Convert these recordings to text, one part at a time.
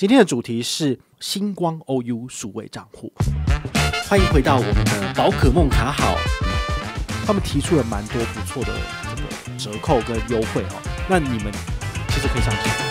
今天的主题是星光 OU 数位账户，欢迎回到我们的宝可梦卡好。他们提出了蛮多不错的这个折扣跟优惠哦，那你们其实可以上去。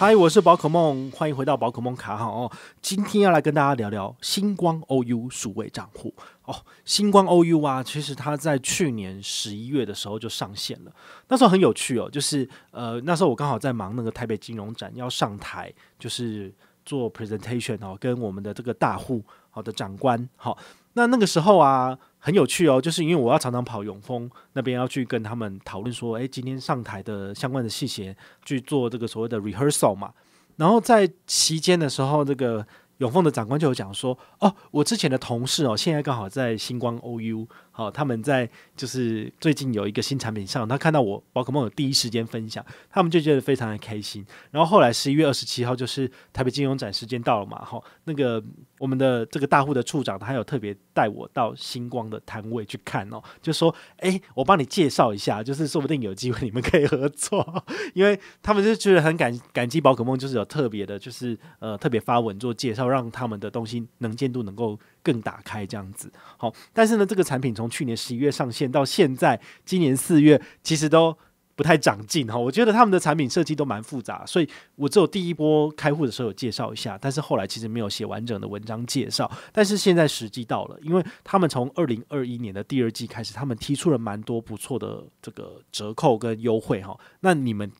嗨，我是宝可梦，欢迎回到宝可梦卡号哦。今天要来跟大家聊聊星光 OU 数位账户哦。星光 OU 啊，其实它在去年十一月的时候就上线了。那时候很有趣哦，就是呃，那时候我刚好在忙那个台北金融展，要上台，就是做 presentation 哦，跟我们的这个大户好的长官好。那那个时候啊。很有趣哦，就是因为我要常常跑永丰那边，要去跟他们讨论说，哎，今天上台的相关的细节，去做这个所谓的 rehearsal 嘛，然后在期间的时候，这个。永丰的长官就有讲说，哦，我之前的同事哦，现在刚好在星光 OU，好，他们在就是最近有一个新产品上，他看到我宝可梦有第一时间分享，他们就觉得非常的开心。然后后来十一月二十七号就是台北金融展时间到了嘛，哈，那个我们的这个大户的处长，他有特别带我到星光的摊位去看哦，就说，哎，我帮你介绍一下，就是说不定有机会你们可以合作，因为他们就觉得很感感激宝可梦，就是有特别的，就是呃特别发文做介绍。让他们的东西能见度能够更打开这样子好，但是呢，这个产品从去年十一月上线到现在，今年四月其实都不太长进哈。我觉得他们的产品设计都蛮复杂，所以我只有第一波开户的时候有介绍一下，但是后来其实没有写完整的文章介绍。但是现在时机到了，因为他们从二零二一年的第二季开始，他们提出了蛮多不错的这个折扣跟优惠哈。那你们？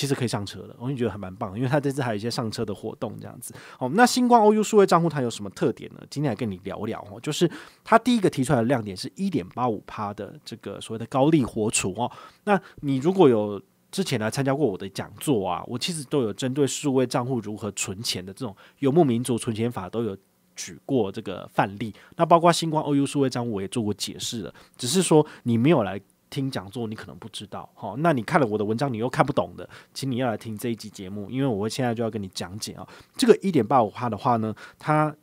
其实可以上车的，我就觉得还蛮棒，因为它这次还有一些上车的活动这样子。哦，那星光 OU 数位账户它有什么特点呢？今天来跟你聊聊哦。就是它第一个提出来的亮点是一点八五趴的这个所谓的高利活储哦。那你如果有之前来参加过我的讲座啊，我其实都有针对数位账户如何存钱的这种游牧民族存钱法都有举过这个范例。那包括星光 OU 数位账户我也做过解释的，只是说你没有来。听讲座你可能不知道，好，那你看了我的文章你又看不懂的，请你要来听这一集节目，因为我会现在就要跟你讲解啊。这个一点八五八的话呢，它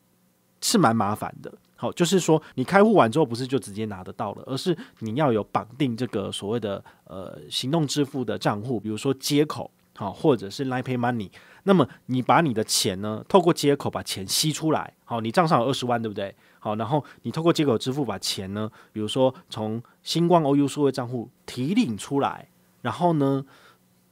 是蛮麻烦的，好，就是说你开户完之后不是就直接拿得到了，而是你要有绑定这个所谓的呃行动支付的账户，比如说接口，好，或者是 PayMoney，那么你把你的钱呢透过接口把钱吸出来，好，你账上有二十万，对不对？好，然后你透过接口支付把钱呢，比如说从星光 OU 数位账户提领出来，然后呢，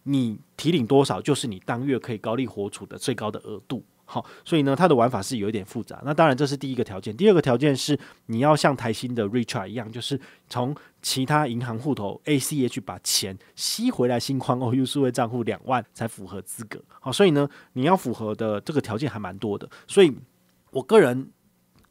你提领多少就是你当月可以高利活储的最高的额度。好，所以呢，它的玩法是有一点复杂。那当然，这是第一个条件。第二个条件是你要像台新的 r e c h a r 一样，就是从其他银行户头 ACH 把钱吸回来，星光 OU 数位账户两万才符合资格。好，所以呢，你要符合的这个条件还蛮多的。所以，我个人。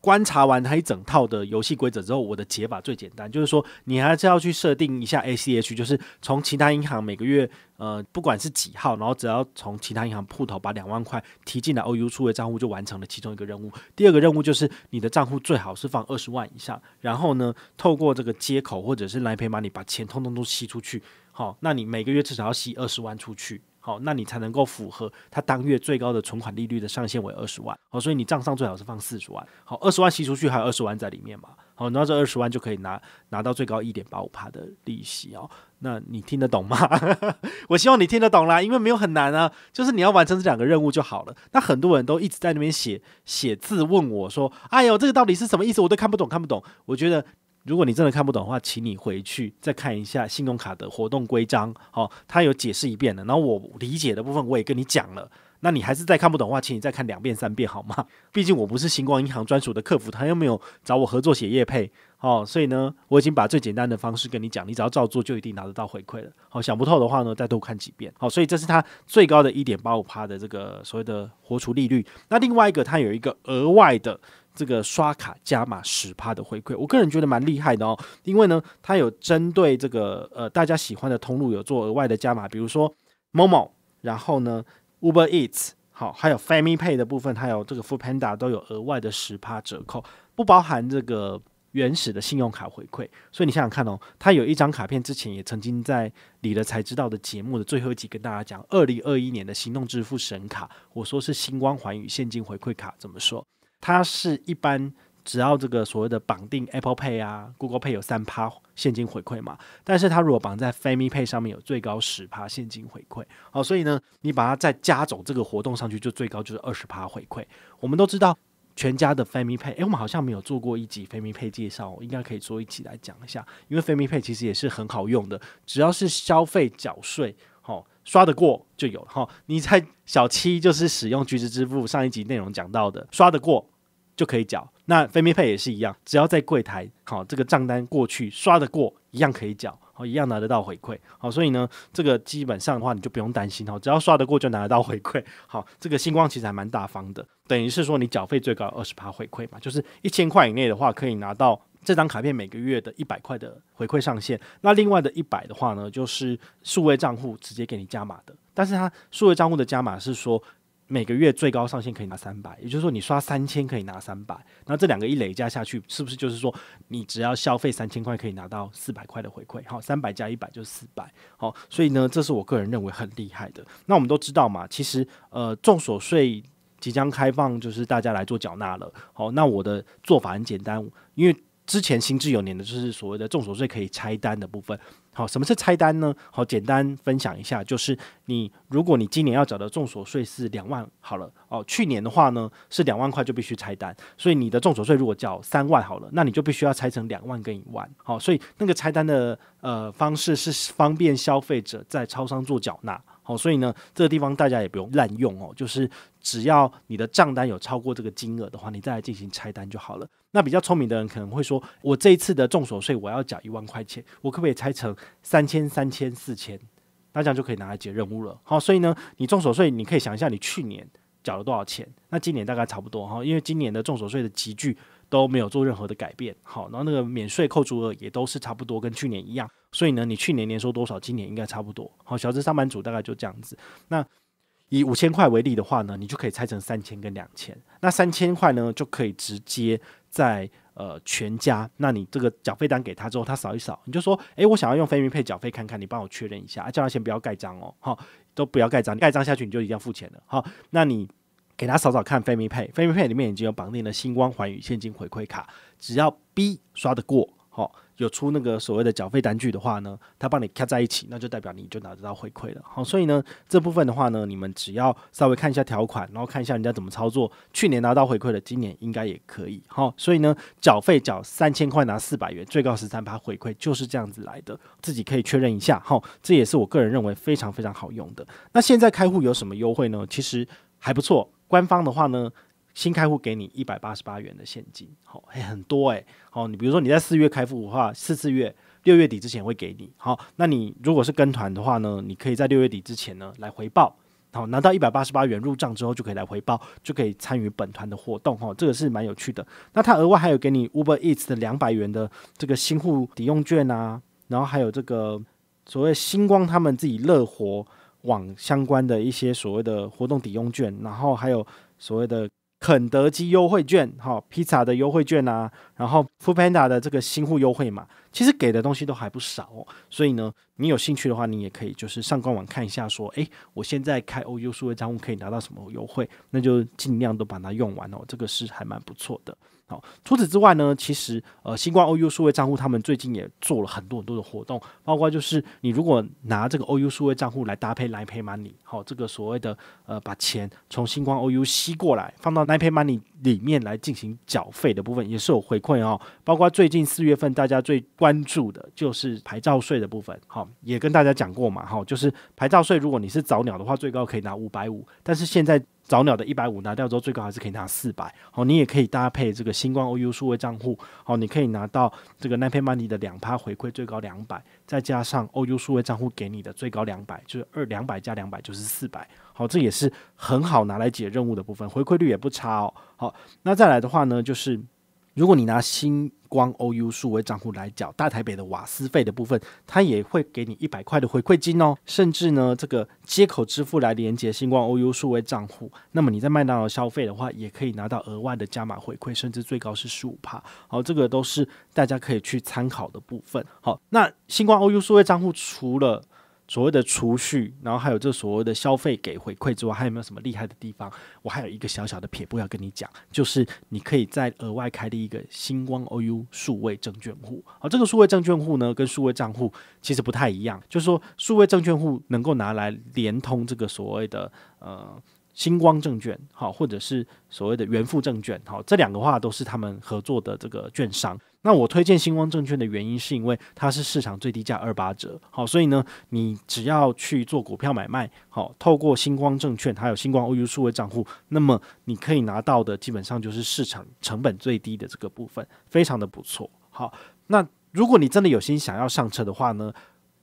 观察完它一整套的游戏规则之后，我的解法最简单，就是说你还是要去设定一下 ACH，就是从其他银行每个月，呃，不管是几号，然后只要从其他银行铺头把两万块提进来，OU 出的账户就完成了其中一个任务。第二个任务就是你的账户最好是放二十万以上，然后呢，透过这个接口或者是来赔码，你把钱通通都吸出去。好，那你每个月至少要吸二十万出去。好，那你才能够符合他当月最高的存款利率的上限为二十万，好，所以你账上最好是放四十万，好，二十万吸出去还有二十万在里面嘛，好，然后这二十万就可以拿拿到最高一点八五帕的利息哦，那你听得懂吗？我希望你听得懂啦，因为没有很难啊，就是你要完成这两个任务就好了。那很多人都一直在那边写写字，问我说，哎呦，这个到底是什么意思？我都看不懂，看不懂。我觉得。如果你真的看不懂的话，请你回去再看一下信用卡的活动规章，好，他有解释一遍的。然后我理解的部分我也跟你讲了，那你还是再看不懂的话，请你再看两遍三遍好吗？毕竟我不是星光银行专属的客服，他又没有找我合作写业配，哦，所以呢，我已经把最简单的方式跟你讲，你只要照做就一定拿得到回馈了。好，想不透的话呢，再多看几遍。好，所以这是它最高的一点八五趴的这个所谓的活出利率。那另外一个，它有一个额外的。这个刷卡加码十趴的回馈，我个人觉得蛮厉害的哦。因为呢，它有针对这个呃大家喜欢的通路有做额外的加码，比如说 Momo，然后呢 Uber Eats 好，还有 Family Pay 的部分，还有这个 Food Panda 都有额外的十趴折扣，不包含这个原始的信用卡回馈。所以你想想看哦，它有一张卡片，之前也曾经在《理了才知道》的节目的最后一集跟大家讲，二零二一年的行动支付神卡，我说是星光环宇现金回馈卡，怎么说？它是一般只要这个所谓的绑定 Apple Pay 啊、Google Pay 有三趴现金回馈嘛，但是它如果绑在 Family Pay 上面有最高十趴现金回馈。好，所以呢，你把它再加走这个活动上去，就最高就是二十趴回馈。我们都知道全家的 Family Pay，哎，我们好像没有做过一集 Family Pay 介绍，应该可以做一集来讲一下，因为 Family Pay 其实也是很好用的，只要是消费缴税，好刷得过就有了。哈，你在小七就是使用橘子支付上一集内容讲到的刷得过。就可以缴，那飞米配也是一样，只要在柜台好，这个账单过去刷得过，一样可以缴，好，一样拿得到回馈，好，所以呢，这个基本上的话你就不用担心哦，只要刷得过就拿得到回馈，好，这个星光其实还蛮大方的，等于是说你缴费最高二十八回馈嘛，就是一千块以内的话可以拿到这张卡片每个月的一百块的回馈上限，那另外的一百的话呢，就是数位账户直接给你加码的，但是它数位账户的加码是说。每个月最高上限可以拿三百，也就是说你刷三千可以拿三百，那这两个一累加下去，是不是就是说你只要消费三千块可以拿到四百块的回馈？好，三百加一百就是四百。好，所以呢，这是我个人认为很厉害的。那我们都知道嘛，其实呃，众所周知即将开放，就是大家来做缴纳了。好，那我的做法很简单，因为。之前新之有年的就是所谓的重所税可以拆单的部分。好，什么是拆单呢？好，简单分享一下，就是你如果你今年要缴的重所税是两万，好了，哦，去年的话呢是两万块就必须拆单，所以你的重所税如果缴三万好了，那你就必须要拆成两万跟一万。好，所以那个拆单的呃方式是方便消费者在超商做缴纳。好，所以呢，这个地方大家也不用滥用哦。就是只要你的账单有超过这个金额的话，你再来进行拆单就好了。那比较聪明的人可能会说，我这一次的重所税我要缴一万块钱，我可不可以拆成三千、三千、四千？那这样就可以拿来接任务了。好，所以呢，你重所税你可以想一下，你去年缴了多少钱？那今年大概差不多哈，因为今年的重所税的集聚。都没有做任何的改变，好，然后那个免税扣除额也都是差不多跟去年一样，所以呢，你去年年收多少，今年应该差不多。好，小资上班族大概就这样子。那以五千块为例的话呢，你就可以拆成三千跟两千。那三千块呢，就可以直接在呃全家，那你这个缴费单给他之后，他扫一扫，你就说，诶，我想要用飞明配缴费看看，你帮我确认一下，叫他先不要盖章哦，好，都不要盖章，盖章下去你就一定要付钱了。好，那你。给他扫扫看 i 米 y p 米 y 里面已经有绑定了星光环宇现金回馈卡，只要 B 刷得过，好有出那个所谓的缴费单据的话呢，他帮你卡在一起，那就代表你就拿得到回馈了，好，所以呢这部分的话呢，你们只要稍微看一下条款，然后看一下人家怎么操作，去年拿到回馈的，今年应该也可以，好，所以呢缴费缴三千块拿四百元，最高十三趴回馈就是这样子来的，自己可以确认一下，好，这也是我个人认为非常非常好用的。那现在开户有什么优惠呢？其实还不错。官方的话呢，新开户给你一百八十八元的现金，好，还很多哎，好，你比如说你在四月开户的话，四四月六月底之前会给你，好，那你如果是跟团的话呢，你可以在六月底之前呢来回报，好，拿到一百八十八元入账之后就可以来回报，就可以参与本团的活动哈，这个是蛮有趣的。那他额外还有给你 Uber Eats 的两百元的这个新户抵用券啊，然后还有这个所谓星光他们自己乐活。网相关的一些所谓的活动抵用券，然后还有所谓的肯德基优惠券、哈披萨的优惠券啊，然后 f o o Panda 的这个新户优惠嘛，其实给的东西都还不少，所以呢，你有兴趣的话，你也可以就是上官网看一下，说哎，我现在开欧优数位账户可以拿到什么优惠，那就尽量都把它用完哦，这个是还蛮不错的。好，除此之外呢，其实呃，新光 OU 数位账户他们最近也做了很多很多的活动，包括就是你如果拿这个 OU 数位账户来搭配来 PayMoney，好，这个所谓的呃把钱从新光 OU 吸过来，放到 PayMoney 里面来进行缴费的部分，也是有回馈哦。包括最近四月份大家最关注的就是牌照税的部分，好，也跟大家讲过嘛，好，就是牌照税如果你是早鸟的话，最高可以拿五百五，但是现在。早鸟的一百五拿掉之后，最高还是可以拿四百。好，你也可以搭配这个星光 OU 数位账户。好，你可以拿到这个 n i p Money 的两趴回馈，最高两百，再加上 OU 数位账户给你的最高两百，就是二两百加两百就是四百。好，这也是很好拿来解任务的部分，回馈率也不差哦。好，那再来的话呢，就是。如果你拿星光 OU 数位账户来缴大台北的瓦斯费的部分，它也会给你一百块的回馈金哦。甚至呢，这个接口支付来连接星光 OU 数位账户，那么你在麦当劳消费的话，也可以拿到额外的加码回馈，甚至最高是十五帕。好，这个都是大家可以去参考的部分。好，那星光 OU 数位账户除了所谓的储蓄，然后还有这所谓的消费给回馈之外，还有没有什么厉害的地方？我还有一个小小的撇步要跟你讲，就是你可以再额外开立一个星光 OU 数位证券户。好，这个数位证券户呢，跟数位账户其实不太一样，就是说数位证券户能够拿来联通这个所谓的呃星光证券，好，或者是所谓的元富证券，好，这两个话都是他们合作的这个券商。那我推荐星光证券的原因是因为它是市场最低价二八折，好，所以呢，你只要去做股票买卖，好，透过星光证券还有星光 O U 数位账户，那么你可以拿到的基本上就是市场成本最低的这个部分，非常的不错。好，那如果你真的有心想要上车的话呢，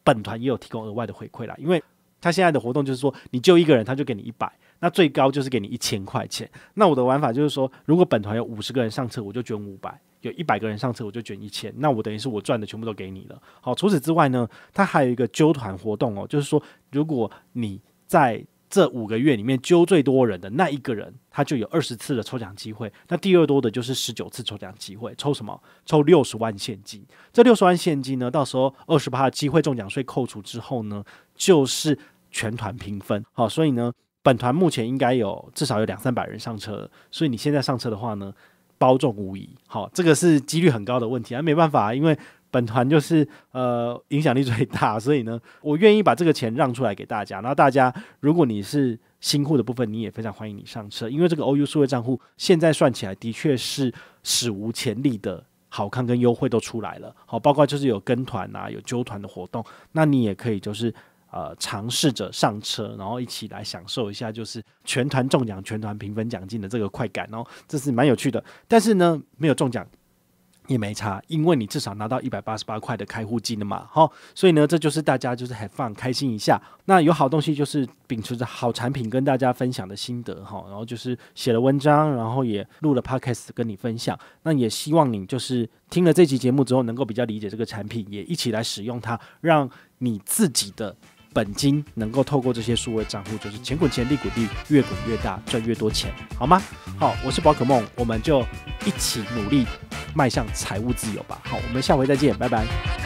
本团也有提供额外的回馈啦，因为他现在的活动就是说，你就一个人他就给你一百，那最高就是给你一千块钱。那我的玩法就是说，如果本团有五十个人上车，我就捐五百。有一百个人上车，我就卷一千，那我等于是我赚的全部都给你了。好，除此之外呢，它还有一个揪团活动哦，就是说，如果你在这五个月里面揪最多人的那一个人，他就有二十次的抽奖机会，那第二多的就是十九次抽奖机会，抽什么？抽六十万现金。这六十万现金呢，到时候二十八的机会中奖税扣除之后呢，就是全团平分。好，所以呢，本团目前应该有至少有两三百人上车，所以你现在上车的话呢？包中无疑，好，这个是几率很高的问题啊，没办法，因为本团就是呃影响力最大，所以呢，我愿意把这个钱让出来给大家。然后大家，如果你是新户的部分，你也非常欢迎你上车，因为这个 OU 数位账户现在算起来的确是史无前例的好看跟优惠都出来了，好，包括就是有跟团啊，有揪团的活动，那你也可以就是。呃，尝试着上车，然后一起来享受一下，就是全团中奖、全团评分奖金的这个快感哦，这是蛮有趣的。但是呢，没有中奖也没差，因为你至少拿到一百八十八块的开户金了嘛，哈。所以呢，这就是大家就是很放开心一下。那有好东西就是秉持着好产品跟大家分享的心得哈，然后就是写了文章，然后也录了 podcast 跟你分享。那也希望你就是听了这期节目之后，能够比较理解这个产品，也一起来使用它，让你自己的。本金能够透过这些数位账户，就是钱滚钱，利滚利，越滚越大，赚越多钱，好吗？好，我是宝可梦，我们就一起努力迈向财务自由吧。好，我们下回再见，拜拜。